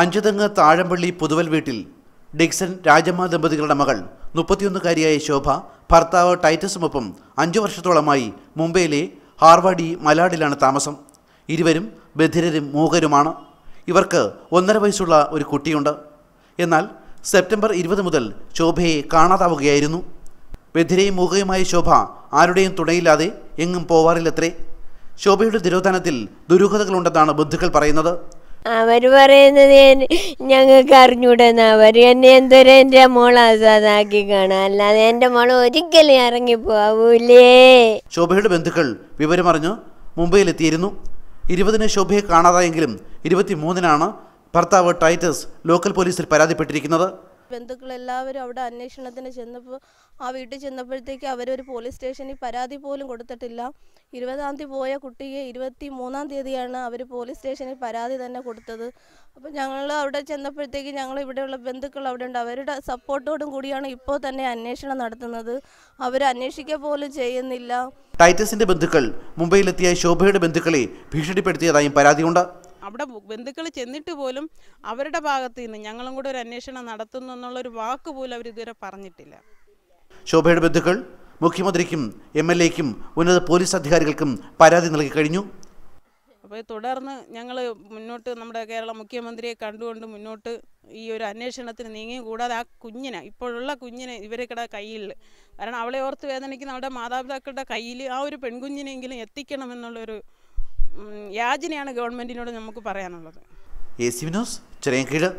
അഞ്ചുതെങ്ങ് താഴമ്പള്ളി പുതുവൽ വീട്ടിൽ ഡിക്സൺ രാജമ്മ ദമ്പതികളുടെ മകൾ മുപ്പത്തിയൊന്നുകാരിയായ ശോഭ ഭർത്താവ് ടൈറ്റസുമൊപ്പം അഞ്ചു വർഷത്തോളമായി മുംബൈയിലെ ഹാർവാഡി മലാഡിലാണ് താമസം ഇരുവരും ബധിരരും മൂകരുമാണ് ഇവർക്ക് ഒന്നര വയസ്സുള്ള ഒരു കുട്ടിയുണ്ട് എന്നാൽ സെപ്റ്റംബർ ഇരുപത് മുതൽ ശോഭയെ കാണാതാവുകയായിരുന്നു ബധിരയും മൂകയുമായ ശോഭ ആരുടെയും തുണയില്ലാതെ എങ്ങും പോവാറില്ലത്രേ ശോഭയുടെ തിരോധാനത്തിൽ ദുരൂഹതകളുണ്ടെന്നാണ് ബന്ധുക്കൾ പറയുന്നത് അവർ പറയുന്നത് ഞങ്ങൾക്ക് അറിഞ്ഞൂടെന്ന് അവർ എന്നെ എന്തൊരു എൻ്റെ മോളെ ആസാദാക്കി കാണാം അല്ലാതെ എൻ്റെ മോളെ ഒരിക്കലും ഇറങ്ങിപ്പോവൂലേ ശോഭയുടെ ബന്ധുക്കൾ വിവരം വിവരമറിഞ്ഞ് മുംബൈയിലെത്തിയിരുന്നു ഇരുപതിന് ശോഭയെ കാണാതായെങ്കിലും ഇരുപത്തിമൂന്നിനാണ് ഭർത്താവ് ടൈറ്റസ് ലോക്കൽ പോലീസിൽ പരാതിപ്പെട്ടിരിക്കുന്നത് എല്ലാവരും അവിടെ അന്വേഷണത്തിന് ചെന്നപ്പോൾ ആ വീട്ടിൽ ചെന്നപ്പോഴത്തേക്ക് അവരൊരു പോലീസ് സ്റ്റേഷനിൽ പരാതി പോലും കൊടുത്തിട്ടില്ല ഇരുപതാം തീയതി പോയ കുട്ടിയെ ഇരുപത്തി മൂന്നാം തീയതിയാണ് അവർ പോലീസ് സ്റ്റേഷനിൽ പരാതി തന്നെ കൊടുത്തത് അപ്പോൾ ഞങ്ങൾ അവിടെ ചെന്നപ്പോഴത്തേക്ക് ഞങ്ങൾ ഇവിടെയുള്ള ബന്ധുക്കൾ അവിടെ ഉണ്ട് അവരുടെ സപ്പോർട്ടോടും കൂടിയാണ് ഇപ്പോൾ തന്നെ അന്വേഷണം നടത്തുന്നത് അവർ അന്വേഷിക്കുക പോലും ചെയ്യുന്നില്ല ടൈറ്റസിന്റെ ബന്ധുക്കൾ മുംബൈയിലെത്തിയ ശോഭയുടെ ബന്ധുക്കളെ ഭീഷണിപ്പെടുത്തിയതായും പരാതിയുണ്ട് അവിടെ ബന്ധുക്കൾ ചെന്നിട്ട് പോലും അവരുടെ ഭാഗത്ത് നിന്ന് ഞങ്ങളും കൂടെ ഒരു അന്വേഷണം നടത്തുന്നു എന്നുള്ളൊരു വാക്ക് പോലും അവർ ഇതുവരെ പറഞ്ഞിട്ടില്ല ശോഭയുടെ ബന്ധുക്കൾ മുഖ്യമന്ത്രിക്കും എം എൽ എക്കും ഉന്നത പോലീസ് അധികാരികൾക്കും പരാതി നൽകി കഴിഞ്ഞു അപ്പോൾ തുടർന്ന് ഞങ്ങൾ മുന്നോട്ട് നമ്മുടെ കേരള മുഖ്യമന്ത്രിയെ കണ്ടുകൊണ്ട് മുന്നോട്ട് ഈ ഒരു അന്വേഷണത്തിന് നീങ്ങി കൂടാതെ ആ കുഞ്ഞിനെ ഇപ്പോഴുള്ള കുഞ്ഞിനെ ഇവരുടെ കയ്യിൽ കാരണം അവളെ ഓർത്ത് വേദനിക്കുന്ന അവരുടെ മാതാപിതാക്കളുടെ കയ്യിൽ ആ ഒരു പെൺകുഞ്ഞിനെങ്കിലും എത്തിക്കണമെന്നുള്ളൊരു യാചനയാണ് ഗവൺമെന്റിനോട് നമുക്ക് പറയാനുള്ളത് എ സി വിനോസ് ചെറിയ